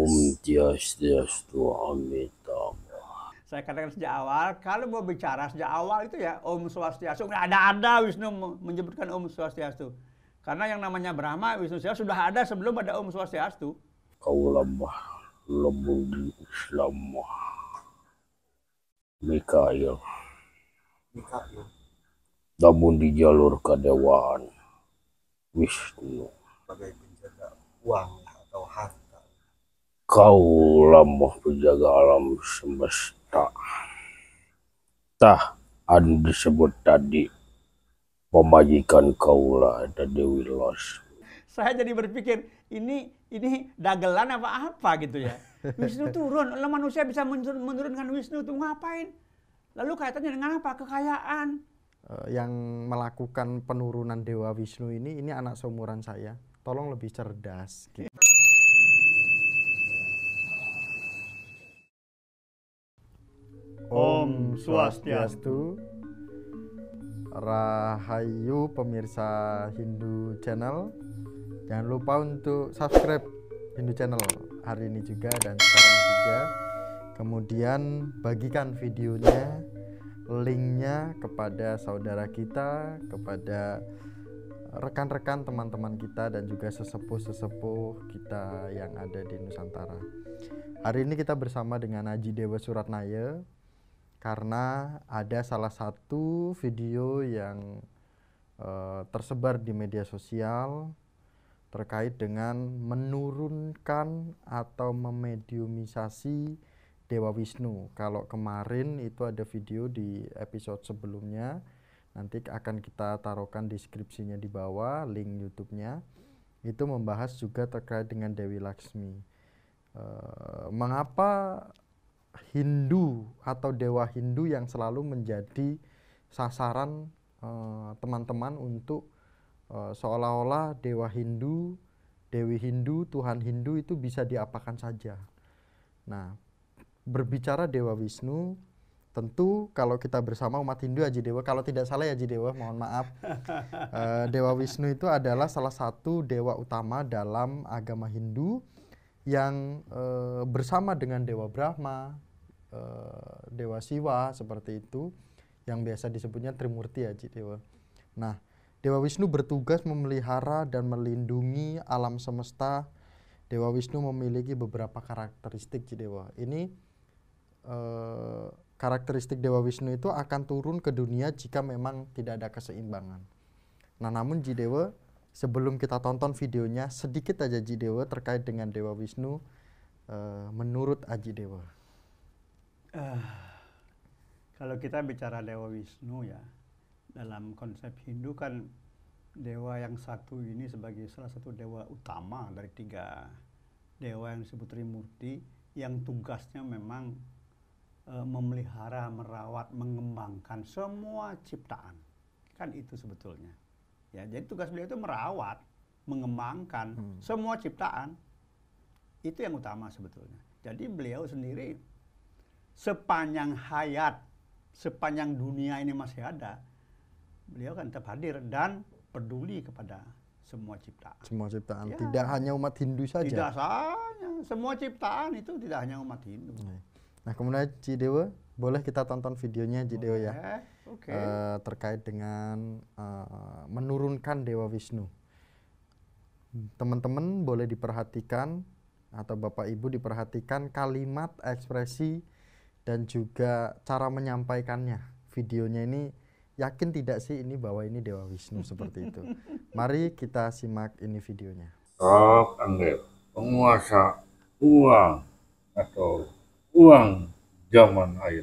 Om um, Swastiastu Amitabha. saya katakan sejak awal, kalau mau bicara sejak awal itu ya Om Swastiastu. Nggak ada-ada Wisnu menyebutkan Om Swastiastu. Karena yang namanya Brahma, Wisnu Sial sudah ada sebelum ada Om Swastiastu. Kau lemah, lembut Islamah, Mikael. Mikael. Namun di jalur kedewaan, Wisnu. Sebagai penjaga uang. Kau lemah penjaga alam semesta. Tah, anu disebut tadi memajikan kaulah dan Dewi Los. Saya jadi berpikir ini ini dagelan apa apa gitu ya. Wisnu turun, lah manusia bisa menurunkan Wisnu itu ngapain? Lalu kaitannya dengan apa? Kekayaan. Eh, yang melakukan penurunan Dewa Wisnu ini, ini anak seumuran saya. Tolong lebih cerdas. Gitu. Om Swastiastu. Rahayu pemirsa Hindu Channel. Jangan lupa untuk subscribe Hindu Channel hari ini juga dan sekarang juga. Kemudian bagikan videonya, linknya kepada saudara kita, kepada rekan-rekan teman-teman kita dan juga sesepuh-sesepuh kita yang ada di Nusantara. Hari ini kita bersama dengan Haji Dewa Suratnaya, karena ada salah satu video yang uh, tersebar di media sosial terkait dengan menurunkan atau memediumisasi Dewa Wisnu. Kalau kemarin itu ada video di episode sebelumnya, nanti akan kita taruhkan deskripsinya di bawah, link YouTube-nya. Itu membahas juga terkait dengan Dewi Laksmi. Uh, mengapa Hindu atau dewa Hindu yang selalu menjadi sasaran eh, teman-teman uh, untuk uh, seolah-olah dewa Hindu, dewi Hindu, Tuhan Hindu itu bisa diapakan saja. Nah, berbicara dewa Wisnu, tentu kalau kita bersama umat Hindu Haji Dewa, kalau tidak salah ya, aji Dewa, mohon maaf. uh, dewa Wisnu itu adalah salah satu dewa utama dalam agama Hindu yang e, bersama dengan Dewa Brahma, e, Dewa Siwa seperti itu, yang biasa disebutnya Trimurti Haji ya, Dewa. Nah, Dewa Wisnu bertugas memelihara dan melindungi alam semesta. Dewa Wisnu memiliki beberapa karakteristik Dewa. Ini e, karakteristik Dewa Wisnu itu akan turun ke dunia jika memang tidak ada keseimbangan. Nah, namun dewa sebelum kita tonton videonya sedikit aja Aji Dewa terkait dengan Dewa Wisnu uh, menurut Aji Dewa. Uh, kalau kita bicara Dewa Wisnu ya dalam konsep Hindu kan dewa yang satu ini sebagai salah satu dewa utama dari tiga dewa yang disebut Trimurti yang tugasnya memang uh, memelihara, merawat, mengembangkan semua ciptaan. Kan itu sebetulnya. Ya, jadi tugas beliau itu merawat, mengembangkan hmm. semua ciptaan. Itu yang utama sebetulnya. Jadi beliau sendiri sepanjang hayat, sepanjang dunia ini masih ada, beliau kan tetap hadir dan peduli kepada semua ciptaan. Semua ciptaan, ya. tidak hanya umat Hindu saja. Tidak hanya semua ciptaan itu tidak hanya umat Hindu. Nah, kemudian Cidewa boleh kita tonton videonya Jideo ya okay. Uh, eh, terkait dengan uh, menurunkan Dewa Wisnu teman-teman boleh diperhatikan atau Bapak Ibu diperhatikan kalimat ekspresi dan juga cara menyampaikannya videonya ini yakin tidak sih ini bahwa ini Dewa Wisnu seperti itu mari kita simak ini videonya Rob Anggrek penguasa uang atau uang zaman air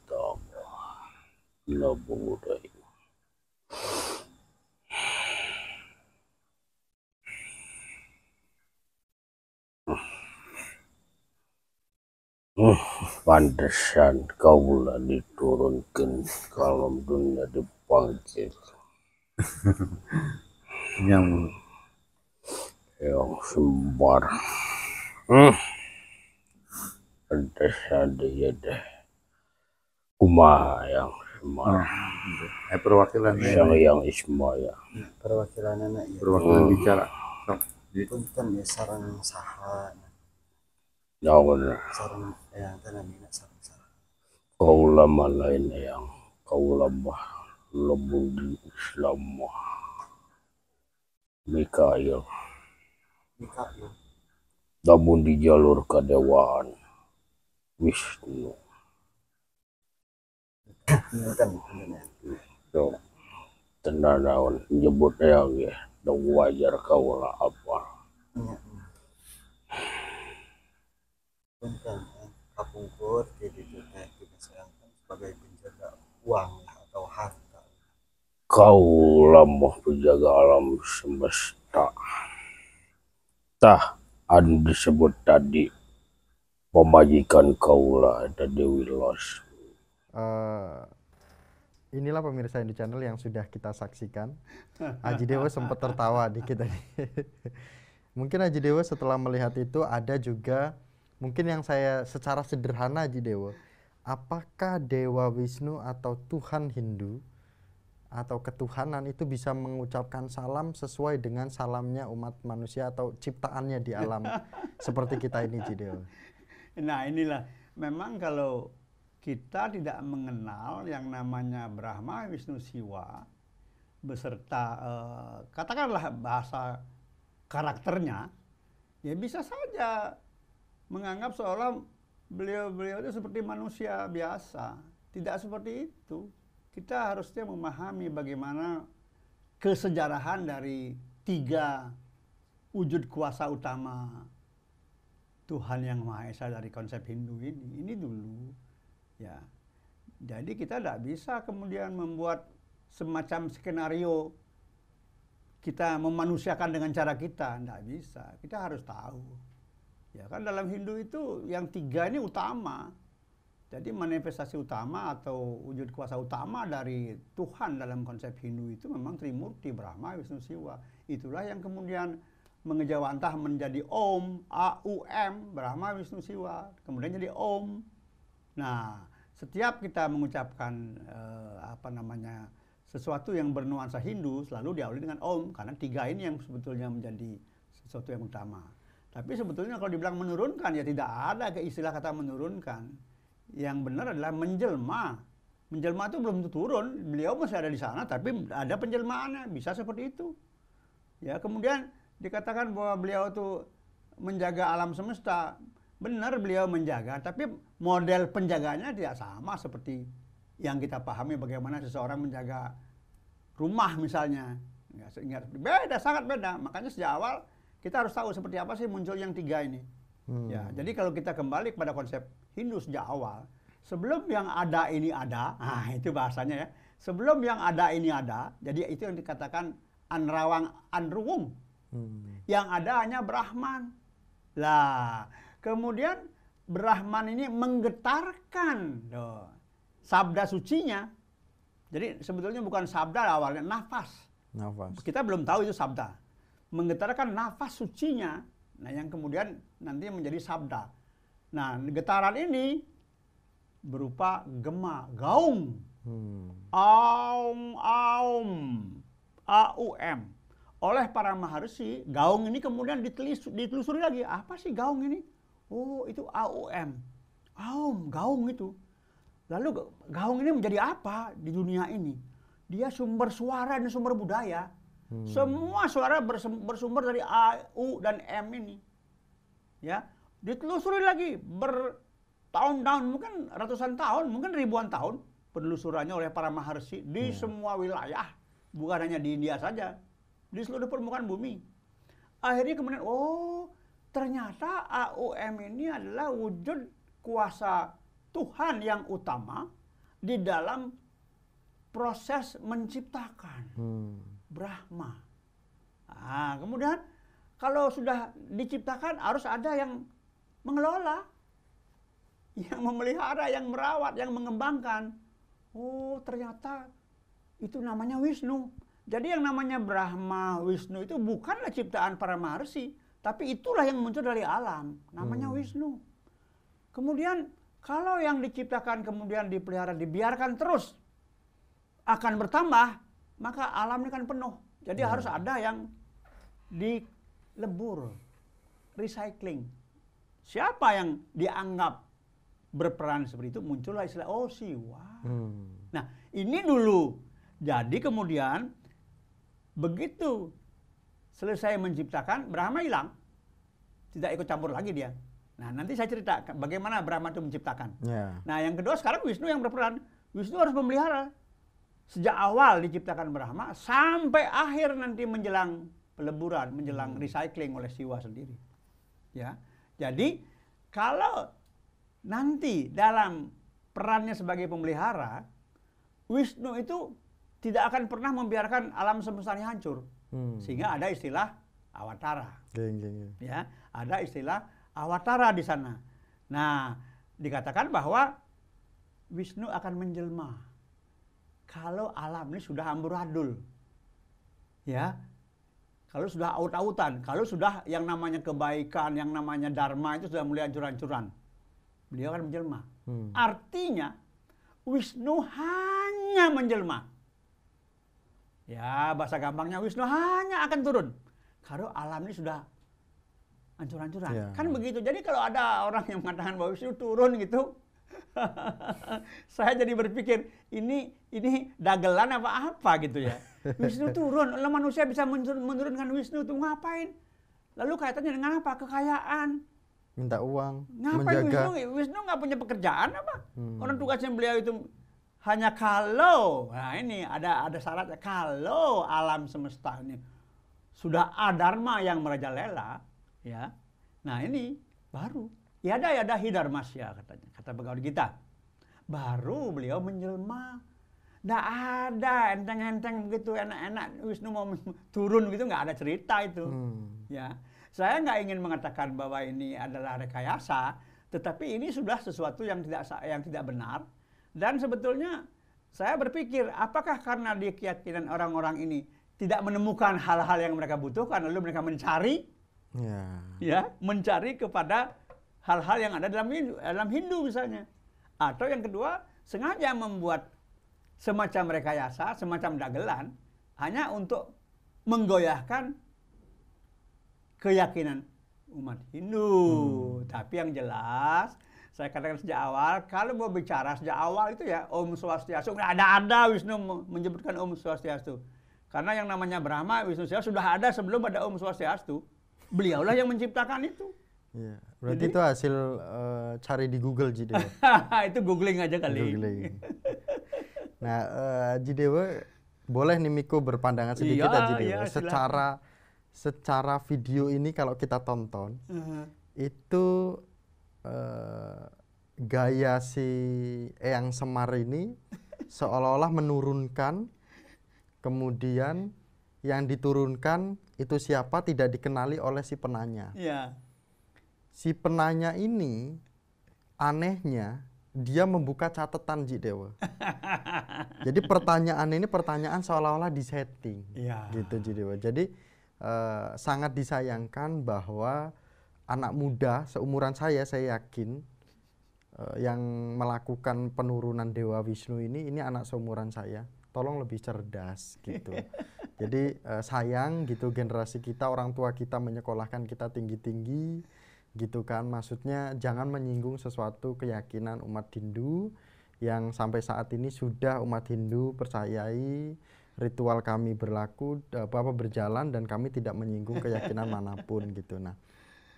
Bismillahirrahmanirrahim. Uh, pantesan kau pula diturunkan kalau dunia dipanggil. yang yang sembar. Hmm. Pantesan dia deh. Kumaha yang Ismail. Ah, iya. Eh perwakilan Yang Sayang Ismail. Perwakilan anak ya. Perwakilan ya. Hmm. bicara. Jadi Punten ya sarang saha. Ya benar. Sarang yang tanah mina sarang saha. Kau lama lain yang kaulama lebur di Islam. Mikael. Mikail. Namun di jalur kedewaan Wisnu tuh Yo. Tendanaon nyebut ya ge ya. dong wajar lah apa. Punten ya. kapungkur di dunia kita serangkan sebagai penjaga uang atau harta. Kau lemah penjaga alam semesta. Tah an disebut tadi pemajikan kaulah ada Dewi Los Eh, inilah pemirsa di channel yang sudah kita saksikan. Aji Dewa sempat tertawa dikit tadi. mungkin Aji Dewa setelah melihat itu ada juga mungkin yang saya secara sederhana Aji Dewa, apakah Dewa Wisnu atau Tuhan Hindu atau ketuhanan itu bisa mengucapkan salam sesuai dengan salamnya umat manusia atau ciptaannya di alam seperti kita ini Ji Nah, inilah memang kalau kita tidak mengenal yang namanya Brahma, Wisnu, Siwa beserta eh, katakanlah bahasa karakternya, ya bisa saja menganggap seolah beliau-beliau itu seperti manusia biasa. Tidak seperti itu. Kita harusnya memahami bagaimana kesejarahan dari tiga wujud kuasa utama Tuhan Yang Maha Esa dari konsep Hindu ini. Ini dulu. Ya. Jadi kita tidak bisa kemudian membuat semacam skenario kita memanusiakan dengan cara kita, tidak bisa. Kita harus tahu. Ya kan dalam Hindu itu yang tiga ini utama. Jadi manifestasi utama atau wujud kuasa utama dari Tuhan dalam konsep Hindu itu memang Trimurti, Brahma, Wisnu, Siwa. Itulah yang kemudian mengejawantah menjadi Om, A, U, M, Brahma, Wisnu, Siwa. Kemudian jadi Om, Nah, setiap kita mengucapkan eh, apa namanya sesuatu yang bernuansa Hindu selalu diawali dengan Om karena tiga ini yang sebetulnya menjadi sesuatu yang utama. Tapi sebetulnya kalau dibilang menurunkan ya tidak ada istilah kata menurunkan. Yang benar adalah menjelma. Menjelma itu belum turun, beliau masih ada di sana tapi ada penjelmaannya, bisa seperti itu. Ya, kemudian dikatakan bahwa beliau itu menjaga alam semesta, benar beliau menjaga, tapi model penjaganya tidak sama seperti yang kita pahami bagaimana seseorang menjaga rumah misalnya. Beda, sangat beda. Makanya sejak awal kita harus tahu seperti apa sih muncul yang tiga ini. Ya, hmm. Ya, jadi kalau kita kembali kepada konsep Hindu sejak awal, sebelum yang ada ini ada, nah itu bahasanya ya. Sebelum yang ada ini ada, jadi itu yang dikatakan anrawang anruwung. Hmm. Yang ada hanya Brahman. Lah, Kemudian Brahman ini menggetarkan loh, sabda sucinya. Jadi sebetulnya bukan sabda awalnya, nafas. Nafas. Kita belum tahu itu sabda. Menggetarkan nafas sucinya. Nah yang kemudian nanti menjadi sabda. Nah getaran ini berupa gema, gaung. Hmm. Aum, aum, AUM. Oleh para maharsi, gaung ini kemudian ditelusuri lagi. Apa sih gaung ini? Oh, itu AOM. AUM, gaung itu. Lalu gaung ini menjadi apa di dunia ini? Dia sumber suara dan sumber budaya. Hmm. Semua suara bersumber dari A, U, dan M ini. Ya, ditelusuri lagi bertahun-tahun, mungkin ratusan tahun, mungkin ribuan tahun penelusurannya oleh para maharsi di hmm. semua wilayah, bukan hanya di India saja, di seluruh permukaan bumi. Akhirnya kemudian, oh, ternyata AUM ini adalah wujud kuasa Tuhan yang utama di dalam proses menciptakan hmm. Brahma. Nah, kemudian kalau sudah diciptakan harus ada yang mengelola, yang memelihara, yang merawat, yang mengembangkan. Oh, ternyata itu namanya Wisnu. Jadi yang namanya Brahma, Wisnu itu bukanlah ciptaan para maharsi, tapi itulah yang muncul dari alam, namanya hmm. Wisnu. Kemudian kalau yang diciptakan kemudian dipelihara, dibiarkan terus akan bertambah, maka alam ini kan penuh. Jadi hmm. harus ada yang dilebur, recycling. Siapa yang dianggap berperan seperti itu muncullah istilah oh siwa. Hmm. Nah ini dulu. Jadi kemudian begitu selesai menciptakan, Brahma hilang. Tidak ikut campur lagi dia. Nah, nanti saya cerita bagaimana Brahma itu menciptakan. Yeah. Nah, yang kedua sekarang Wisnu yang berperan. Wisnu harus memelihara. Sejak awal diciptakan Brahma sampai akhir nanti menjelang peleburan, menjelang hmm. recycling oleh Siwa sendiri. Ya. Jadi, kalau nanti dalam perannya sebagai pemelihara, Wisnu itu tidak akan pernah membiarkan alam semesta ini hancur. Hmm. Sehingga ada istilah awatara. Geng, geng, geng. Ya, ada istilah awatara di sana. Nah, dikatakan bahwa Wisnu akan menjelma kalau alam ini sudah amburadul. Ya. Kalau sudah aut-autan, kalau sudah yang namanya kebaikan, yang namanya dharma itu sudah mulai hancur-hancuran. Beliau akan menjelma. Hmm. Artinya Wisnu hanya menjelma. Ya, bahasa gampangnya Wisnu hanya akan turun. Kalau alam ini sudah hancur-hancuran. Ya. Kan begitu. Jadi kalau ada orang yang mengatakan bahwa Wisnu turun gitu, saya jadi berpikir ini ini dagelan apa apa gitu ya. Wisnu turun, lalu manusia bisa menurunkan Wisnu itu ngapain? Lalu kaitannya dengan apa? Kekayaan. Minta uang. Ngapain menjaga. Wisnu? Wisnu nggak punya pekerjaan apa? Hmm. Orang tugasnya beliau itu hanya kalau nah ini ada ada syaratnya kalau alam semesta ini sudah adharma yang merajalela ya nah ini baru ya ada ya ada ya katanya kata pegawai kita baru beliau menjelma tidak ada enteng-enteng gitu enak-enak Wisnu mau turun gitu nggak ada cerita itu hmm. ya saya nggak ingin mengatakan bahwa ini adalah rekayasa tetapi ini sudah sesuatu yang tidak yang tidak benar dan sebetulnya saya berpikir, apakah karena di keyakinan orang-orang ini tidak menemukan hal-hal yang mereka butuhkan, lalu mereka mencari, ya, ya mencari kepada hal-hal yang ada dalam Hindu, dalam Hindu misalnya. Atau yang kedua, sengaja membuat semacam rekayasa, semacam dagelan, hanya untuk menggoyahkan keyakinan umat Hindu. Hmm. Tapi yang jelas, saya katakan sejak awal, kalau mau bicara sejak awal itu ya Om Swastiastu. Nggak ada-ada Wisnu menyebutkan Om Swastiastu. Karena yang namanya Brahma, Wisnu Swastiastu sudah ada sebelum ada Om Swastiastu. Beliaulah yang menciptakan itu. Iya. Berarti jadi, itu hasil uh, cari di Google Jidewa. itu googling aja kali. Googling. nah, uh, eh, Jidewa boleh nih Miko berpandangan sedikit iya, ya aja Jidewa. Ya, secara secara video ini kalau kita tonton, uh -huh. itu uh, gaya si Eyang Semar ini seolah-olah menurunkan kemudian yang diturunkan itu siapa tidak dikenali oleh si penanya. Iya. Si penanya ini anehnya dia membuka catatan Ji Dewa. Jadi pertanyaan ini pertanyaan seolah-olah disetting. Iya. Gitu Ji Dewa. Jadi uh, sangat disayangkan bahwa anak muda seumuran saya saya yakin uh, yang melakukan penurunan Dewa Wisnu ini ini anak seumuran saya tolong lebih cerdas gitu jadi uh, sayang gitu generasi kita orang tua kita menyekolahkan kita tinggi tinggi gitu kan maksudnya jangan menyinggung sesuatu keyakinan umat Hindu yang sampai saat ini sudah umat Hindu percayai ritual kami berlaku eh, apa berjalan dan kami tidak menyinggung keyakinan manapun gitu nah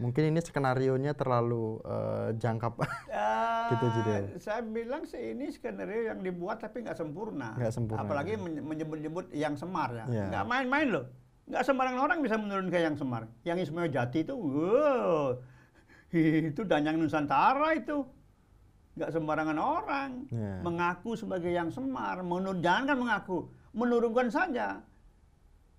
Mungkin ini skenario nya terlalu uh, jangkap uh, gitu jadi Saya bilang sih ini skenario yang dibuat tapi nggak sempurna. Nggak sempurna. Apalagi menyebut-nyebut yang semar ya. Yeah. Nggak main-main loh. Nggak sembarang orang bisa menurunkan yang semar. Yang Ismail Jati itu, wow, itu danyang Nusantara itu. Nggak sembarangan orang yeah. mengaku sebagai yang semar. Menurunkan mengaku, menurunkan saja.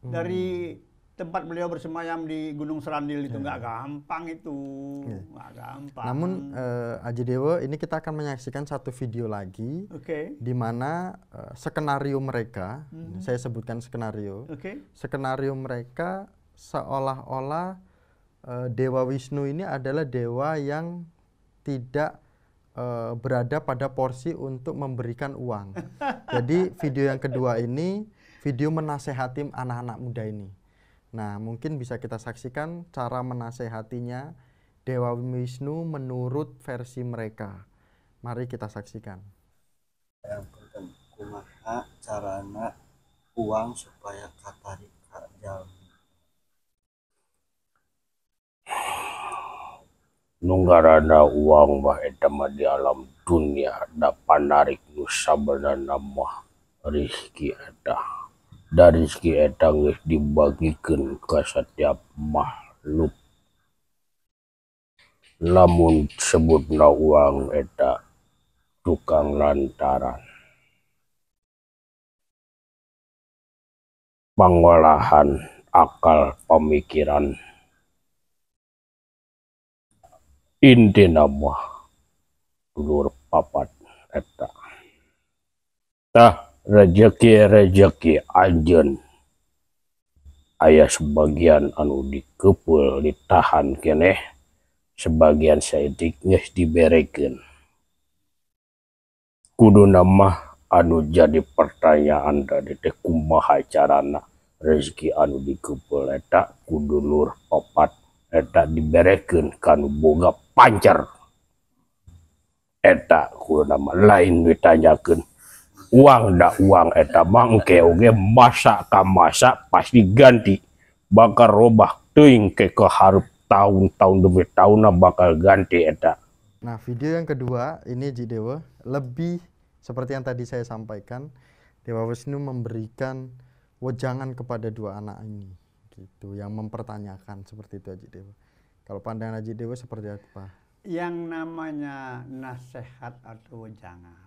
Hmm. Dari tempat beliau bersemayam di Gunung Serandil itu iya, nggak ya. gampang itu, iya. nggak yeah. gampang. Namun uh, Aji Dewa ini kita akan menyaksikan satu video lagi, okay. di mana uh, skenario mereka, -hmm. saya sebutkan skenario, okay. skenario mereka seolah-olah uh, Dewa Wisnu ini adalah dewa yang tidak uh, berada pada porsi untuk memberikan uang. Jadi video yang kedua ini video menasehati anak-anak muda ini. Nah, mungkin bisa kita saksikan cara menasehatinya Dewa Wisnu menurut versi mereka. Mari kita saksikan. Yang pertama, kumaha carana uang supaya katarika jalmi. Nunggarana uang mah etama di alam dunia dapat narik nusa benar nama rezeki ada dari segi etangis dibagikan ke setiap makhluk namun sebut uang eta tukang lantaran pengolahan akal pemikiran inti nama dulur papat eta tah rezeki rezeki Anjen ayah sebagian anu dikepul ditahan kene sebagian sayatiknya dibereken kudu nama anu jadi pertanyaan dari teh kumaha carana rezeki anu dikepul eta kudu lur opat eta dibereken kanu boga pancer eta kudu nama lain ditanyakan uang dak uang eta engke oge masak ka masak pasti ganti bakal robah teuing ke keharap tahun-tahun demi tahun bakal ganti eta nah video yang kedua ini Dewa lebih seperti yang tadi saya sampaikan Dewa Wisnu memberikan wejangan kepada dua anak ini gitu yang mempertanyakan seperti itu Haji ya, Dewa kalau pandangan Haji Dewa seperti apa yang namanya nasihat atau wejangan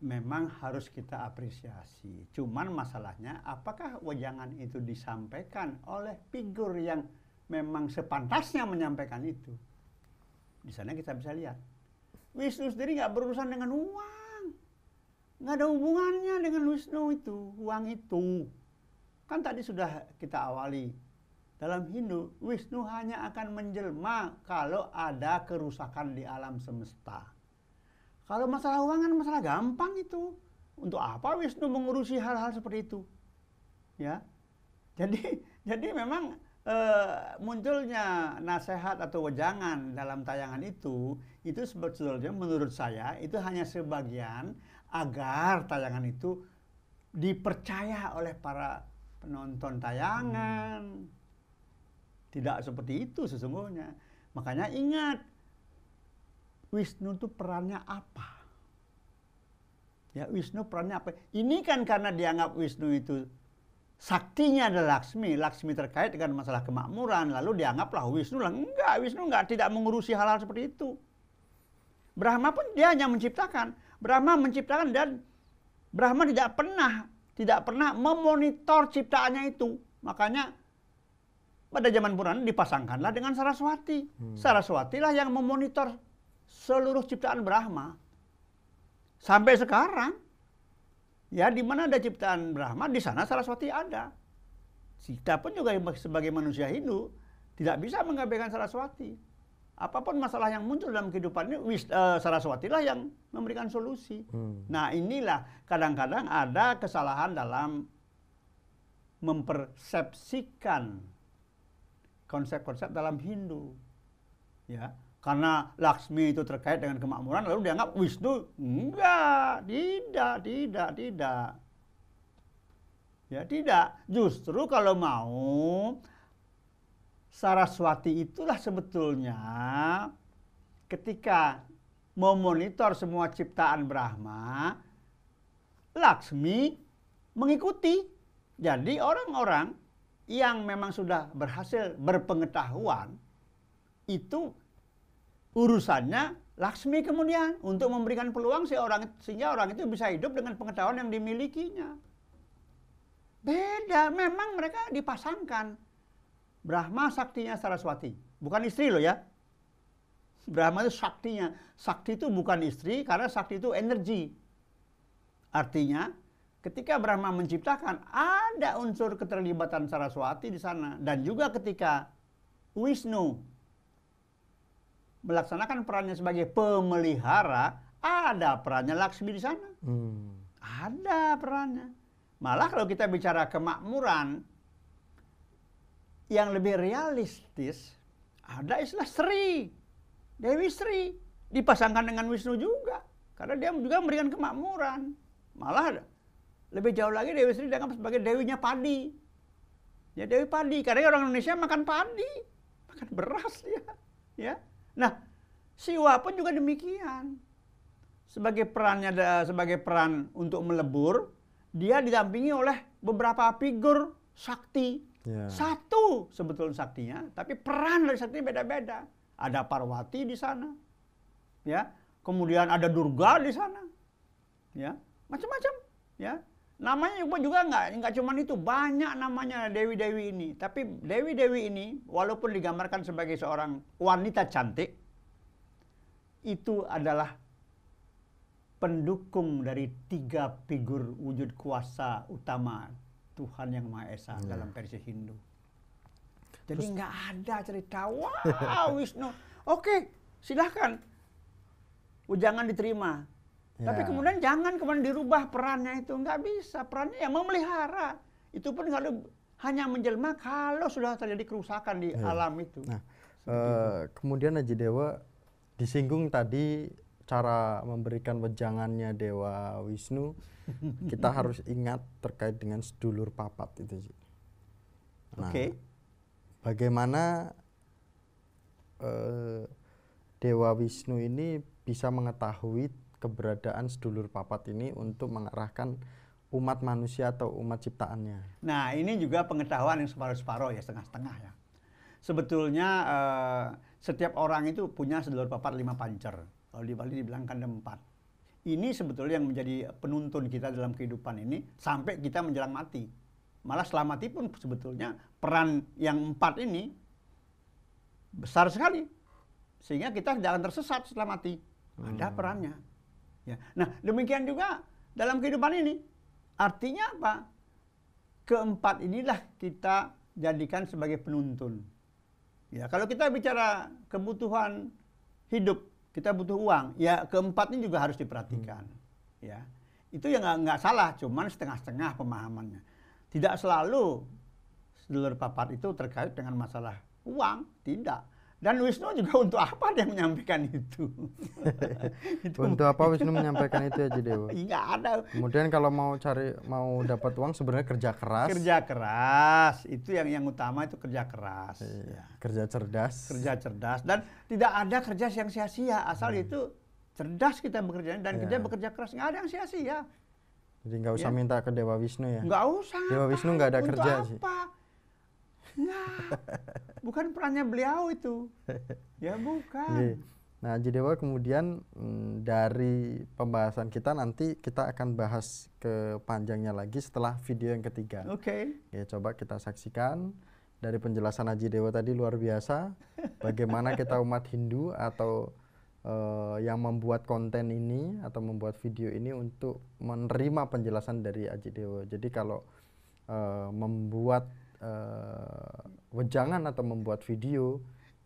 memang harus kita apresiasi. Cuman masalahnya apakah wejangan itu disampaikan oleh figur yang memang sepantasnya menyampaikan itu. Di sana kita bisa lihat. Wisnu sendiri nggak berurusan dengan uang. Nggak ada hubungannya dengan Wisnu itu, uang itu. Kan tadi sudah kita awali. Dalam Hindu, Wisnu hanya akan menjelma kalau ada kerusakan di alam semesta kalau masalah kan masalah gampang itu. Untuk apa Wisnu mengurusi hal-hal seperti itu? Ya. Jadi jadi memang e, munculnya nasihat atau wejangan dalam tayangan itu itu sebetulnya menurut saya itu hanya sebagian agar tayangan itu dipercaya oleh para penonton tayangan. Hmm. Tidak seperti itu sesungguhnya. Makanya ingat Wisnu itu perannya apa? Ya Wisnu perannya apa? Ini kan karena dianggap Wisnu itu saktinya adalah Laksmi. Laksmi terkait dengan masalah kemakmuran. Lalu dianggaplah Wisnu lah. Enggak, Wisnu enggak tidak mengurusi hal-hal seperti itu. Brahma pun dia hanya menciptakan. Brahma menciptakan dan Brahma tidak pernah tidak pernah memonitor ciptaannya itu. Makanya pada zaman Purana dipasangkanlah dengan Saraswati. Hmm. lah yang memonitor seluruh ciptaan Brahma sampai sekarang ya di mana ada ciptaan Brahma di sana Saraswati ada kita pun juga sebagai manusia Hindu tidak bisa mengabaikan Saraswati apapun masalah yang muncul dalam kehidupan ini wis, uh, Saraswati lah yang memberikan solusi hmm. nah inilah kadang-kadang ada kesalahan dalam mempersepsikan konsep-konsep dalam Hindu ya karena Laksmi itu terkait dengan kemakmuran lalu dianggap Wisnu enggak tidak tidak tidak ya tidak justru kalau mau Saraswati itulah sebetulnya ketika memonitor semua ciptaan Brahma Laksmi mengikuti jadi orang-orang yang memang sudah berhasil berpengetahuan itu urusannya Laksmi kemudian untuk memberikan peluang si orang sehingga orang itu bisa hidup dengan pengetahuan yang dimilikinya. Beda, memang mereka dipasangkan. Brahma saktinya Saraswati, bukan istri loh ya. Brahma itu saktinya. Sakti itu bukan istri karena sakti itu energi. Artinya, ketika Brahma menciptakan ada unsur keterlibatan Saraswati di sana dan juga ketika Wisnu melaksanakan perannya sebagai pemelihara, ada perannya Laksmi di sana. Hmm. Ada perannya. Malah kalau kita bicara kemakmuran, yang lebih realistis, ada istilah Sri, Dewi Sri, dipasangkan dengan Wisnu juga. Karena dia juga memberikan kemakmuran. Malah lebih jauh lagi Dewi Sri dianggap sebagai dewinya padi. Ya Dewi padi, karena orang Indonesia makan padi, makan beras ya. Ya, Nah, siwa pun juga demikian. Sebagai perannya sebagai peran untuk melebur, dia didampingi oleh beberapa figur sakti. Yeah. Satu sebetulnya saktinya, tapi peran dari sakti beda-beda. Ada Parwati di sana. Ya. Kemudian ada Durga di sana. Ya. Macam-macam, ya namanya juga juga enggak nggak cuma itu banyak namanya dewi dewi ini tapi dewi dewi ini walaupun digambarkan sebagai seorang wanita cantik itu adalah pendukung dari tiga figur wujud kuasa utama Tuhan yang Maha Esa hmm. dalam versi Hindu jadi nggak ada cerita wow Wisnu oke silahkan jangan diterima Ya. Tapi kemudian jangan kemudian dirubah perannya itu nggak bisa perannya yang memelihara itu pun kalau hanya menjelma kalau sudah terjadi kerusakan di ya. alam itu. Nah, uh, kemudian Haji Dewa disinggung tadi cara memberikan wejangannya Dewa Wisnu kita harus ingat terkait dengan sedulur papat itu. Nah, Oke. Okay. Bagaimana uh, Dewa Wisnu ini bisa mengetahui keberadaan sedulur papat ini untuk mengarahkan umat manusia atau umat ciptaannya. Nah, ini juga pengetahuan yang separuh-separuh ya, setengah-setengah ya. Sebetulnya eh, setiap orang itu punya sedulur papat lima pancer. Kalau di Bali dibilang kan empat. Ini sebetulnya yang menjadi penuntun kita dalam kehidupan ini sampai kita menjelang mati. Malah selama mati pun sebetulnya peran yang empat ini besar sekali. Sehingga kita tidak akan tersesat setelah mati. Ada hmm. perannya. Ya. Nah, demikian juga dalam kehidupan ini. Artinya apa? Keempat inilah kita jadikan sebagai penuntun. Ya, kalau kita bicara kebutuhan hidup, kita butuh uang. Ya, keempat ini juga harus diperhatikan. Hmm. Ya. Itu yang nggak salah, cuman setengah-setengah pemahamannya. Tidak selalu sedulur papat itu terkait dengan masalah uang, tidak dan Wisnu juga untuk apa dia menyampaikan itu? itu untuk apa Wisnu menyampaikan itu ya Dewa? Enggak ada. Kemudian kalau mau cari mau dapat uang sebenarnya kerja keras. Kerja keras itu yang yang utama itu kerja keras. Iya. Ya. Kerja cerdas. Kerja cerdas dan tidak ada kerja yang sia-sia asal hmm. itu cerdas kita bekerja dan yeah. kita bekerja keras nggak ada yang sia-sia. Jadi nggak usah ya. minta ke Dewa Wisnu ya? Nggak usah. Dewa Wisnu nggak ada untuk kerja apa? sih. Nah, bukan perannya beliau itu. Ya bukan. Nah, jadi bahwa kemudian mm, dari pembahasan kita nanti kita akan bahas ke panjangnya lagi setelah video yang ketiga. Oke. Okay. Ya, coba kita saksikan dari penjelasan Haji Dewa tadi luar biasa bagaimana kita umat Hindu atau uh, yang membuat konten ini atau membuat video ini untuk menerima penjelasan dari Haji Dewa. Jadi kalau uh, membuat uh, wejangan atau membuat video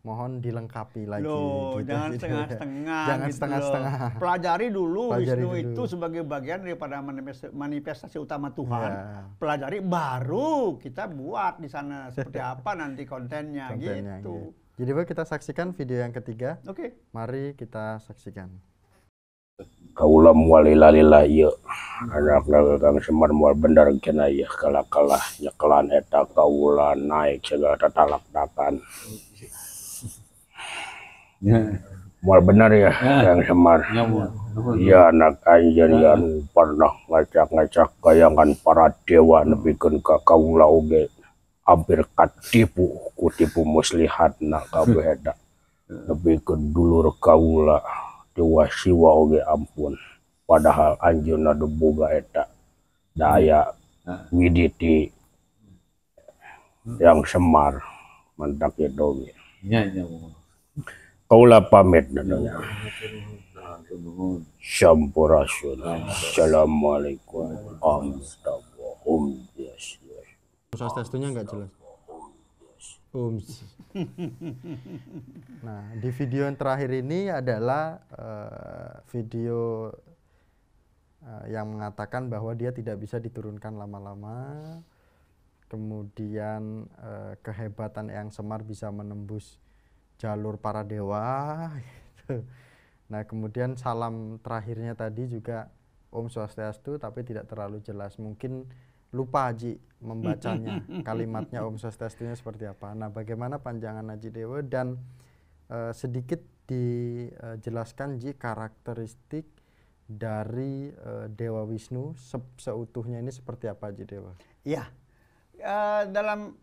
mohon dilengkapi lagi. Loh, gitu, jangan setengah-setengah. Jangan gitu setengah-setengah. Pelajari dulu Pelajari Wisnu dulu. itu sebagai bagian daripada manifestasi utama Tuhan. yeah. Pelajari baru kita buat di sana seperti apa nanti kontennya, kontennya gitu. gitu. Jadi kita saksikan video yang ketiga. Oke. Okay. Mari kita saksikan kaulam walilalila iya anak kang semar mual bener kena iya kalah iya, kalah nyeklan eta kaula naik segala tata takan ya. mual bener iya, ya kang semar ya, iya anak anjen yang pernah ngacak ngacak kayangan para dewa nebikin ke kaula uge hampir katipu kutipu muslihat nak kabeh nebikin dulur kaula jiwa siwa oge ampun padahal anjuna debuga eta daya hmm. widiti hmm. yang semar mantap ya dong ya iya, kaulah pamit nadanya sampurasun iya, assalamualaikum warahmatullahi wabarakatuh proses testunya nggak jelas Umsi. nah, di video yang terakhir ini adalah uh, video uh, yang mengatakan bahwa dia tidak bisa diturunkan lama-lama. Kemudian uh, kehebatan yang Semar bisa menembus jalur para dewa. Gitu. Nah, kemudian salam terakhirnya tadi juga Om Swastiastu tapi tidak terlalu jelas. Mungkin lupa Haji membacanya kalimatnya Om testinya seperti apa. Nah, bagaimana panjangan Haji Dewa dan uh, sedikit dijelaskan uh, Ji karakteristik dari uh, Dewa Wisnu se seutuhnya ini seperti apa Ji Dewa? Iya. Uh, dalam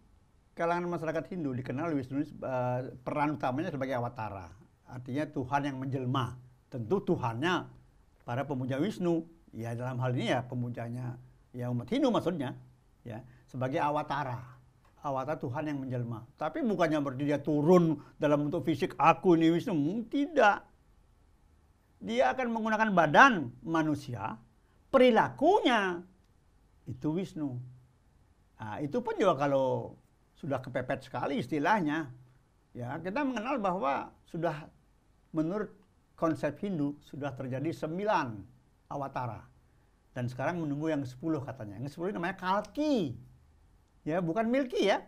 kalangan masyarakat Hindu dikenal Wisnu uh, peran utamanya sebagai awatara. Artinya Tuhan yang menjelma. Tentu Tuhannya para pemuja Wisnu. Ya dalam hal ini ya pemujanya ya umat Hindu maksudnya ya sebagai awatara awatara Tuhan yang menjelma tapi bukannya berarti dia turun dalam bentuk fisik aku ini Wisnu tidak dia akan menggunakan badan manusia perilakunya itu Wisnu nah, itu pun juga kalau sudah kepepet sekali istilahnya ya kita mengenal bahwa sudah menurut konsep Hindu sudah terjadi sembilan awatara dan sekarang menunggu yang ke-10 katanya. Yang ke-10 namanya Kalki. Ya, bukan Milky ya.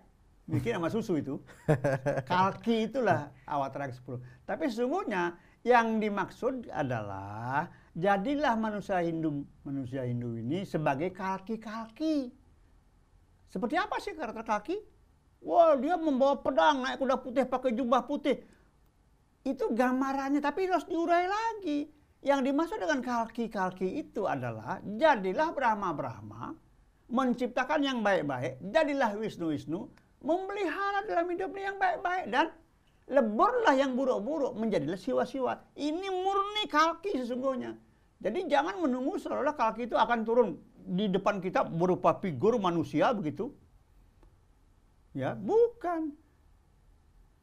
Milky sama susu itu. Kalki itulah awatara ke-10. Tapi sesungguhnya yang dimaksud adalah jadilah manusia Hindu manusia Hindu ini sebagai kalki-kalki. Seperti apa sih karakter kalki? Wah, dia membawa pedang, naik kuda putih, pakai jubah putih. Itu gambarannya, tapi harus diurai lagi yang dimaksud dengan kalki-kalki itu adalah jadilah Brahma-Brahma menciptakan yang baik-baik, jadilah Wisnu-Wisnu memelihara dalam hidupnya yang baik-baik dan leburlah yang buruk-buruk menjadilah siwa-siwa. Ini murni kalki sesungguhnya. Jadi jangan menunggu seolah-olah kalki itu akan turun di depan kita berupa figur manusia begitu. Ya, bukan.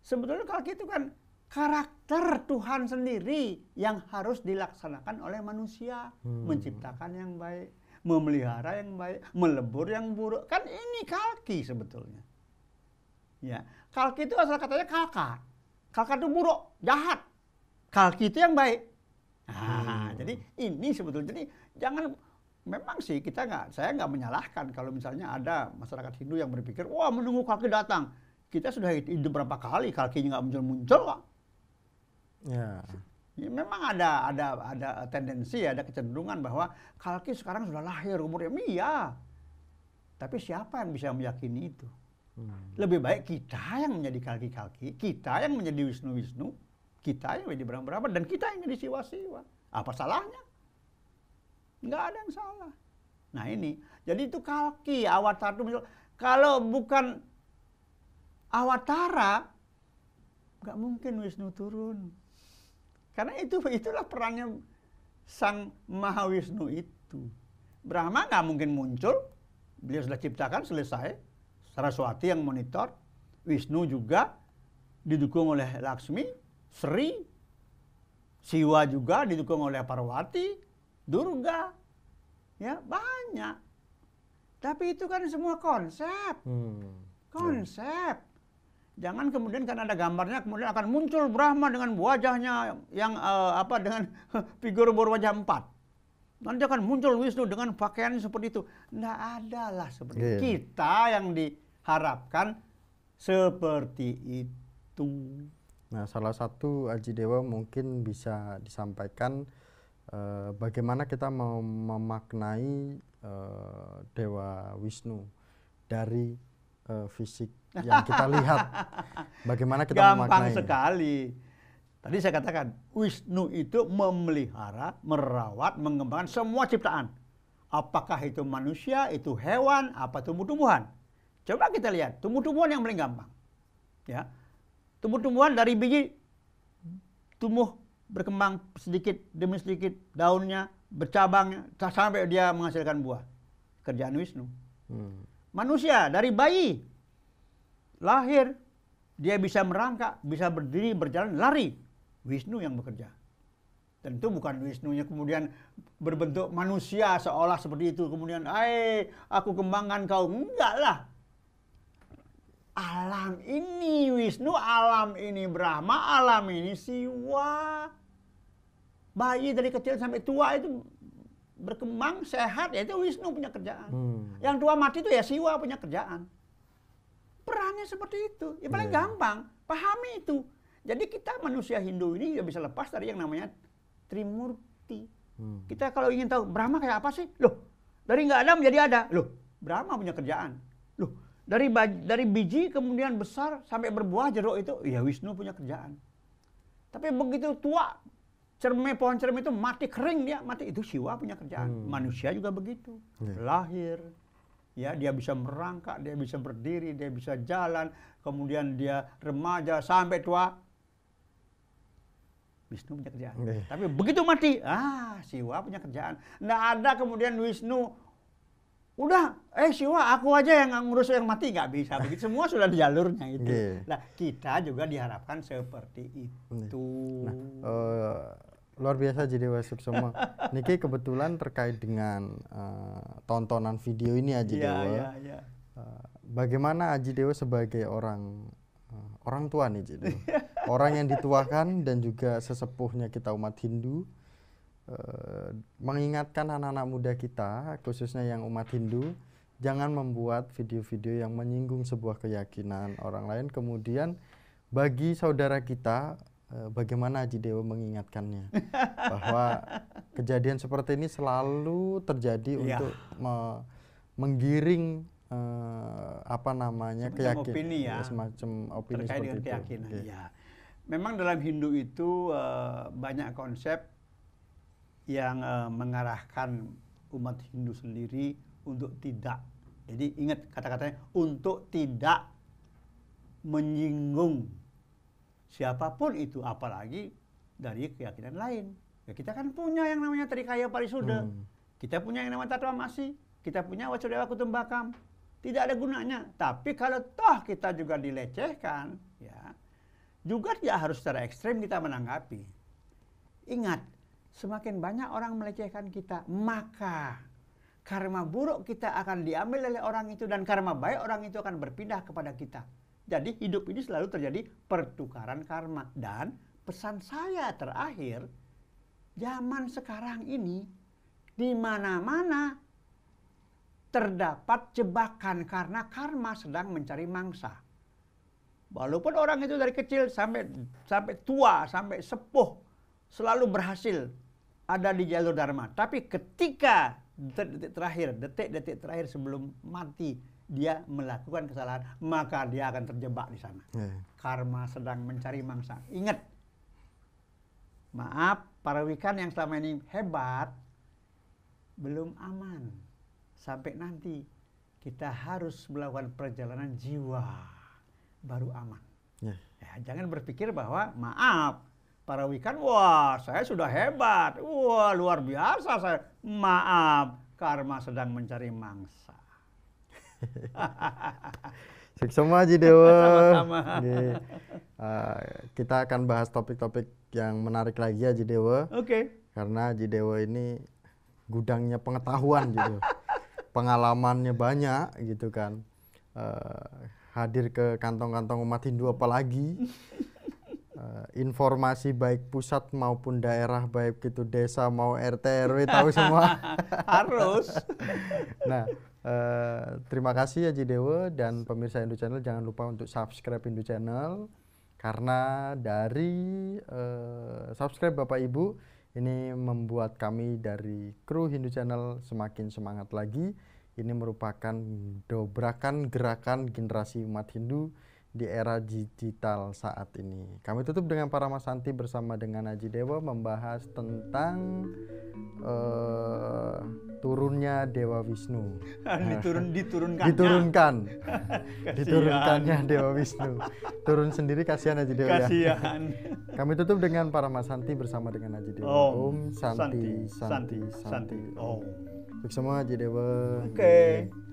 Sebetulnya kalki itu kan karakter Tuhan sendiri yang harus dilaksanakan oleh manusia, hmm. menciptakan yang baik, memelihara yang baik, melebur yang buruk. Kan ini kalki sebetulnya. Ya, kalki itu asal katanya kalka. Kalka itu buruk, jahat. Kalki itu yang baik. Nah, hmm. jadi ini sebetulnya jadi jangan memang sih kita nggak saya nggak menyalahkan kalau misalnya ada masyarakat Hindu yang berpikir wah menunggu kalki datang kita sudah hidup berapa kali kalkinya nggak muncul muncul kok Ya. Ya, memang ada ada ada tendensi, ada kecenderungan bahwa Kalki sekarang sudah lahir umurnya. Iya. Tapi siapa yang bisa meyakini itu? Hmm. Lebih baik kita yang menjadi Kalki-Kalki, kita yang menjadi Wisnu-Wisnu, kita yang menjadi berapa-berapa, dan kita yang menjadi Siwa-Siwa. Apa salahnya? Enggak ada yang salah. Nah ini, jadi itu Kalki, Awatara itu kalau bukan Awatara, nggak mungkin Wisnu turun. Karena itu itulah perannya Sang Mahawisnu itu. Brahma nggak mungkin muncul, beliau sudah ciptakan selesai. Saraswati yang monitor, Wisnu juga didukung oleh Laksmi, Sri, Siwa juga didukung oleh Parwati, Durga, ya banyak. Tapi itu kan semua konsep, hmm. konsep. Jangan kemudian karena ada gambarnya kemudian akan muncul Brahma dengan wajahnya yang uh, apa dengan figur berwajah empat. Nanti akan muncul Wisnu dengan pakaian seperti itu. Tidak ada lah seperti yeah. Iya. kita yang diharapkan seperti itu. Nah, salah satu Aji Dewa mungkin bisa disampaikan uh, bagaimana kita mem memaknai uh, Dewa Wisnu dari uh, fisik yang kita lihat. Bagaimana kita Gampang memaknai. sekali. Tadi saya katakan, Wisnu itu memelihara, merawat, mengembangkan semua ciptaan. Apakah itu manusia, itu hewan, apa tumbuh-tumbuhan. Coba kita lihat, tumbuh-tumbuhan yang paling gampang. Ya. Tumbuh-tumbuhan dari biji tumbuh berkembang sedikit demi sedikit daunnya bercabang sampai dia menghasilkan buah kerjaan Wisnu hmm. Manusia dari bayi lahir dia bisa merangkak, bisa berdiri, berjalan, lari. Wisnu yang bekerja. Tentu bukan Wisnunya kemudian berbentuk manusia seolah seperti itu. Kemudian, eh aku kembangkan kau. Enggak lah. Alam ini Wisnu, alam ini Brahma, alam ini Siwa. Bayi dari kecil sampai tua itu berkembang sehat ya itu Wisnu punya kerjaan. Hmm. Yang tua mati itu ya Siwa punya kerjaan. Perannya seperti itu. Ya paling yeah. gampang, pahami itu. Jadi kita manusia Hindu ini ya bisa lepas dari yang namanya Trimurti. Hmm. Kita kalau ingin tahu Brahma kayak apa sih? Loh, dari nggak ada menjadi ada. Loh, Brahma punya kerjaan. Loh, dari dari biji kemudian besar sampai berbuah jeruk itu ya Wisnu punya kerjaan. Tapi begitu tua cermin pohon cermin itu mati kering dia mati itu siwa punya kerjaan hmm. manusia juga begitu yeah. lahir ya dia bisa merangkak dia bisa berdiri dia bisa jalan kemudian dia remaja sampai tua Wisnu punya kerjaan yeah. tapi begitu mati ah siwa punya kerjaan nah ada kemudian Wisnu udah eh siwa aku aja yang ngurus yang mati nggak bisa begitu semua sudah di jalurnya itu yeah. Iya. nah kita juga diharapkan seperti iya. itu nah, uh luar biasa jadi wasip semua. Niki kebetulan terkait dengan uh, tontonan video ini Aji yeah, Dewa. Yeah, yeah. Uh, bagaimana Aji Dewa sebagai orang uh, orang tua nih jadi orang yang dituakan dan juga sesepuhnya kita umat Hindu uh, mengingatkan anak-anak muda kita khususnya yang umat Hindu jangan membuat video-video yang menyinggung sebuah keyakinan orang lain kemudian bagi saudara kita Eh, bagaimana Haji Dewa mengingatkannya bahwa kejadian seperti ini selalu terjadi ya. untuk me menggiring uh, apa namanya semacam keyakinan opini ya. ya semacam opini terkait dengan itu. keyakinan okay. ya. Memang dalam Hindu itu uh, banyak konsep yang uh, mengarahkan umat Hindu sendiri untuk tidak. Jadi ingat kata-katanya untuk tidak menyinggung siapapun itu apalagi dari keyakinan lain ya kita kan punya yang namanya Trikaya parisuda hmm. kita punya yang namanya tatwa masih kita punya Wacudewa kutumbakam tidak ada gunanya tapi kalau toh kita juga dilecehkan ya juga tidak harus secara ekstrim kita menanggapi ingat semakin banyak orang melecehkan kita maka karma buruk kita akan diambil oleh orang itu dan karma baik orang itu akan berpindah kepada kita jadi hidup ini selalu terjadi pertukaran karma. Dan pesan saya terakhir, zaman sekarang ini di mana-mana terdapat jebakan karena karma sedang mencari mangsa. Walaupun orang itu dari kecil sampai sampai tua, sampai sepuh selalu berhasil ada di jalur dharma. Tapi ketika detik detik terakhir, detik-detik terakhir sebelum mati, dia melakukan kesalahan, maka dia akan terjebak di sana. Yeah. Karma sedang mencari mangsa. Ingat, maaf, para wikan yang selama ini hebat belum aman. Sampai nanti kita harus melakukan perjalanan jiwa baru aman. Yeah. Ya, jangan berpikir bahwa maaf, para wikan, wah saya sudah hebat, wah luar biasa saya. Maaf, karma sedang mencari mangsa. Semua aja Dewa. Sama-sama. Uh, kita akan bahas topik-topik yang menarik lagi aja ya, Dewa. Oke. Okay. Karena Aji Dewa ini gudangnya pengetahuan gitu. Pengalamannya banyak gitu kan. Uh, hadir ke kantong-kantong umat Hindu apalagi. Uh, informasi baik pusat maupun daerah baik itu desa mau RT RW tahu semua harus nah Uh, terima kasih Haji Dewa dan pemirsa Indo Channel jangan lupa untuk subscribe Indo Channel karena dari uh, subscribe Bapak Ibu ini membuat kami dari kru Hindu Channel semakin semangat lagi. Ini merupakan dobrakan gerakan generasi umat Hindu di era digital saat ini. Kami tutup dengan para Mas Santi bersama dengan Haji Dewa membahas tentang uh, turunnya Dewa Wisnu. Diturun diturunkan. Diturunkan. Diturunkannya Dewa Wisnu. Turun sendiri kasihan Haji Dewa. Ya. Kasihan. Ya. Kami tutup dengan para Mas Santi bersama dengan Haji Dewa. Om, Om Santi, Santi, Santi, Santi. Santi. Om. semua Haji Dewa. Oke. Okay.